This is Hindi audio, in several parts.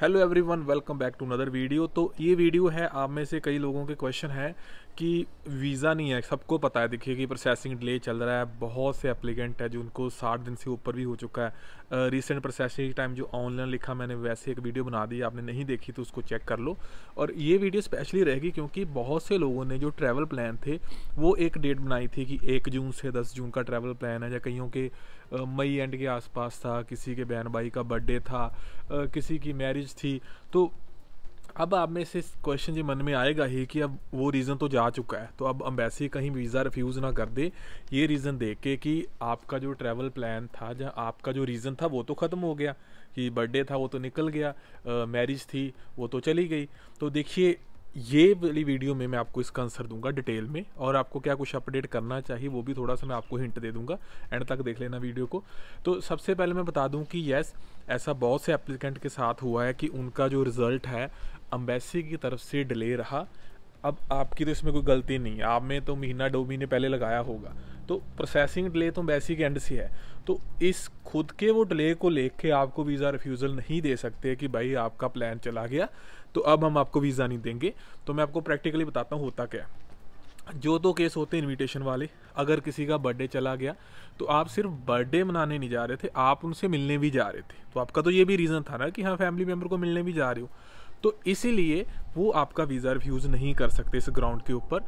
hello everyone welcome back to another video तो ये वीडियो है आप में से कई लोगों के क्वेश्चन है कि वीज़ा नहीं है सबको पता है देखिए कि प्रोसेसिंग डिले चल रहा है बहुत से एप्लीकेंट है जो उनको साठ दिन से ऊपर भी हो चुका है रिसेंट प्रोसेसिंग टाइम जो ऑनलाइन लिखा मैंने वैसे एक वीडियो बना दी आपने नहीं देखी तो उसको चेक कर लो और ये वीडियो स्पेशली रहेगी क्योंकि बहुत से लोगों ने जो ट्रैवल प्लान थे वो एक डेट बनाई थी कि एक जून से दस जून का ट्रैवल प्लान है या कईयों के मई एंड के आसपास था किसी के बहन भाई का बर्थडे था किसी की मैरिज थी तो अब आप में से क्वेश्चन ये मन में आएगा ही कि अब वो रीज़न तो जा चुका है तो अब अम्बेसी कहीं वीज़ा रिफ्यूज़ ना कर दे ये रीज़न देख के कि आपका जो ट्रैवल प्लान था जहाँ आपका जो रीज़न था वो तो ख़त्म हो गया कि बर्थडे था वो तो निकल गया मैरिज थी वो तो चली गई तो देखिए ये वाली वीडियो में मैं आपको इसका आंसर दूंगा डिटेल में और आपको क्या कुछ अपडेट करना चाहिए वो भी थोड़ा सा मैं आपको हिंट दे दूंगा एंड तक देख लेना वीडियो को तो सबसे पहले मैं बता दूं कि यस ऐसा बहुत से एप्लीकेंट के साथ हुआ है कि उनका जो रिज़ल्ट है अम्बेसी की तरफ से डिले रहा अब आपकी तो इसमें कोई गलती नहीं है आप में तो महीना दो महीने पहले लगाया होगा तो प्रोसेसिंग डिले तो बेसिक एंड से है तो इस खुद के वो डिले को लेख के आपको वीज़ा रिफ्यूज़ल नहीं दे सकते कि भाई आपका प्लान चला गया तो अब हम आपको वीज़ा नहीं देंगे तो मैं आपको प्रैक्टिकली बताता हूँ होता क्या है जो तो केस होते हैं इन्विटेशन वाले अगर किसी का बर्थडे चला गया तो आप सिर्फ बर्थडे मनाने नहीं जा रहे थे आप उनसे मिलने भी जा रहे थे तो आपका तो ये भी रीज़न था ना कि हाँ फैमिली मेम्बर को मिलने भी जा रहे हो तो इसीलिए वो आपका वीज़ा रिफ्यूज़ नहीं कर सकते इस ग्राउंड के ऊपर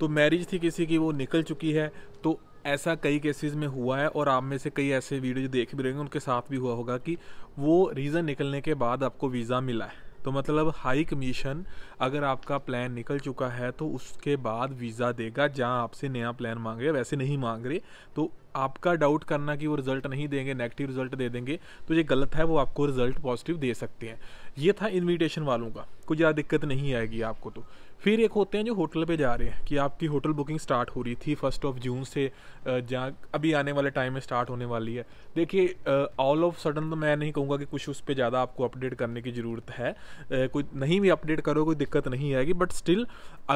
तो मैरिज थी किसी की वो निकल चुकी है तो ऐसा कई केसेस में हुआ है और आप में से कई ऐसे वीडियो देख भी रहेंगे उनके साथ भी हुआ होगा कि वो रीज़न निकलने के बाद आपको वीज़ा मिला है तो मतलब हाई कमीशन अगर आपका प्लान निकल चुका है तो उसके बाद वीज़ा देगा जहाँ आपसे नया प्लान मांग रहे वैसे नहीं मांग रहे तो आपका डाउट करना कि वो रिज़ल्ट नहीं देंगे नेगेटिव रिज़ल्ट दे देंगे तो ये गलत है वो आपको रिज़ल्ट पॉजिटिव दे सकते हैं ये था इन्विटेशन वालों का कुछ ज़्यादा दिक्कत नहीं आएगी आपको तो फिर एक होते हैं जो होटल पे जा रहे हैं कि आपकी होटल बुकिंग स्टार्ट हो रही थी फर्स्ट ऑफ जून से जहाँ अभी आने वाले टाइम में स्टार्ट होने वाली है देखिए ऑल ऑफ सडन तो मैं नहीं कहूँगा कि कुछ उस पर ज़्यादा आपको अपडेट करने की ज़रूरत है कोई नहीं भी अपडेट करो कोई दिक्कत नहीं आएगी बट स्टिल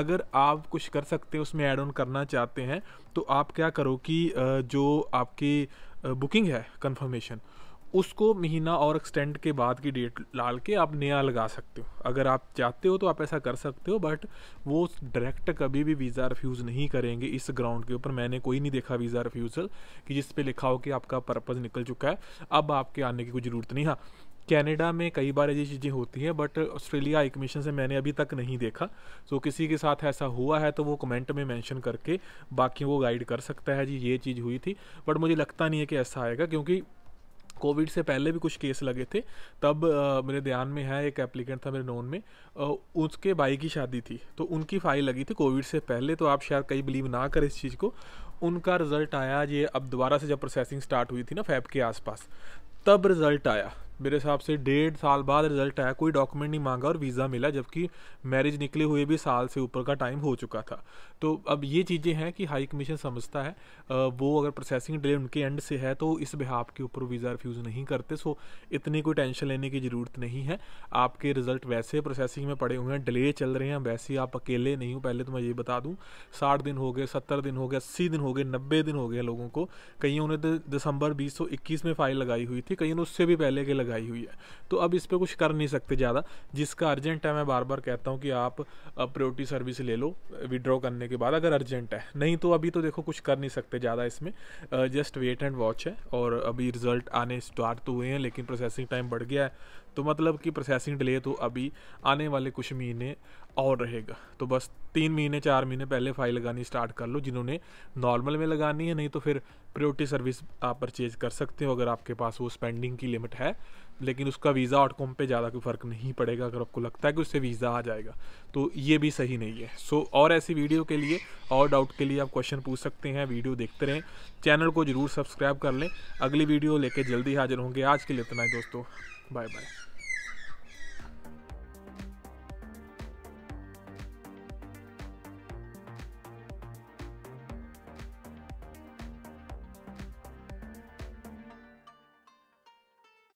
अगर आप कुछ कर सकते हैं उसमें एड ऑन करना चाहते हैं तो आप क्या करो कि जो आपकी बुकिंग है कन्फर्मेशन उसको महीना और एक्सटेंड के बाद की डेट डाल के आप नया लगा सकते हो अगर आप चाहते हो तो आप ऐसा कर सकते हो बट वो डायरेक्ट कभी भी वीज़ा रिफ्यूज़ नहीं करेंगे इस ग्राउंड के ऊपर मैंने कोई नहीं देखा वीज़ा रिफ्यूज़ल कि जिस पे लिखा हो कि आपका पर्पज़ निकल चुका है अब आपके आने की कोई ज़रूरत नहीं हाँ कैनेडा में कई बार ये चीज़ें होती हैं बट ऑस्ट्रेलिया हाई कमीशन से मैंने अभी तक नहीं देखा सो किसी के साथ ऐसा हुआ है तो वो कमेंट में मेंशन करके बाकी वो गाइड कर सकता है जी ये चीज़ हुई थी बट मुझे लगता नहीं है कि ऐसा आएगा क्योंकि कोविड से पहले भी कुछ केस लगे थे तब आ, मेरे ध्यान में है एक एप्लीकेंट था मेरे नोन में आ, उसके भाई की शादी थी तो उनकी फाइल लगी थी कोविड से पहले तो आप शायद कहीं बिलीव ना करें इस चीज़ को उनका रिज़ल्ट आया ये अब दोबारा से जब प्रोसेसिंग स्टार्ट हुई थी ना फैब के आसपास तब रिज़ल्ट आया मेरे हिसाब से डेढ़ साल बाद रिजल्ट आया कोई डॉक्यूमेंट नहीं मांगा और वीज़ा मिला जबकि मैरिज निकले हुए भी साल से ऊपर का टाइम हो चुका था तो अब ये चीज़ें हैं कि हाई कमीशन समझता है वो अगर प्रोसेसिंग डिले उनके एंड से है तो इस बिहाब के ऊपर वीज़ा रिफ्यूज़ नहीं करते सो इतनी कोई टेंशन लेने की ज़रूरत नहीं है आपके रिजल्ट वैसे प्रोसेसिंग में पड़े हुए हैं डिले चल रहे हैं वैसे आप अकेले नहीं हो पहले तो मैं ये बता दूँ साठ दिन हो गए सत्तर दिन हो गए अस्सी दिन हो गए नब्बे दिन हो गए लोगों को कईयों ने तो दिसंबर बीस में फाइल लगाई हुई थी कईयों ने उससे भी पहले के लगाई हुई है तो अब इस पर कुछ कर नहीं सकते ज़्यादा जिसका अर्जेंट है मैं बार बार कहता हूँ कि आप प्रियोरिटी सर्विस ले लो विड्रॉ करने के बाद अगर अर्जेंट है नहीं तो अभी तो देखो कुछ कर नहीं सकते ज़्यादा इसमें जस्ट वेट एंड वॉच है और अभी रिजल्ट आने स्टार्ट तो हुए हैं लेकिन प्रोसेसिंग टाइम बढ़ गया है तो मतलब कि प्रोसेसिंग डिले तो अभी आने वाले कुछ महीने और रहेगा तो बस तीन महीने चार महीने पहले फाइल लगानी स्टार्ट कर लो जिन्होंने नॉर्मल में लगानी है नहीं तो फिर प्रियोरिटी सर्विस आप परचेज कर सकते हो अगर आपके पास वो स्पेंडिंग की लिमिट है लेकिन उसका वीज़ा डॉट पे पर ज़्यादा कोई फ़र्क नहीं पड़ेगा अगर आपको लगता है कि उससे वीज़ा आ जाएगा तो ये भी सही नहीं है सो so, और ऐसी वीडियो के लिए और डाउट के लिए आप क्वेश्चन पूछ सकते हैं वीडियो देखते रहें चैनल को ज़रूर सब्सक्राइब कर लें अगली वीडियो लेके जल्दी हाजिर होंगे आज के लिए इतना ही दोस्तों बाय बाय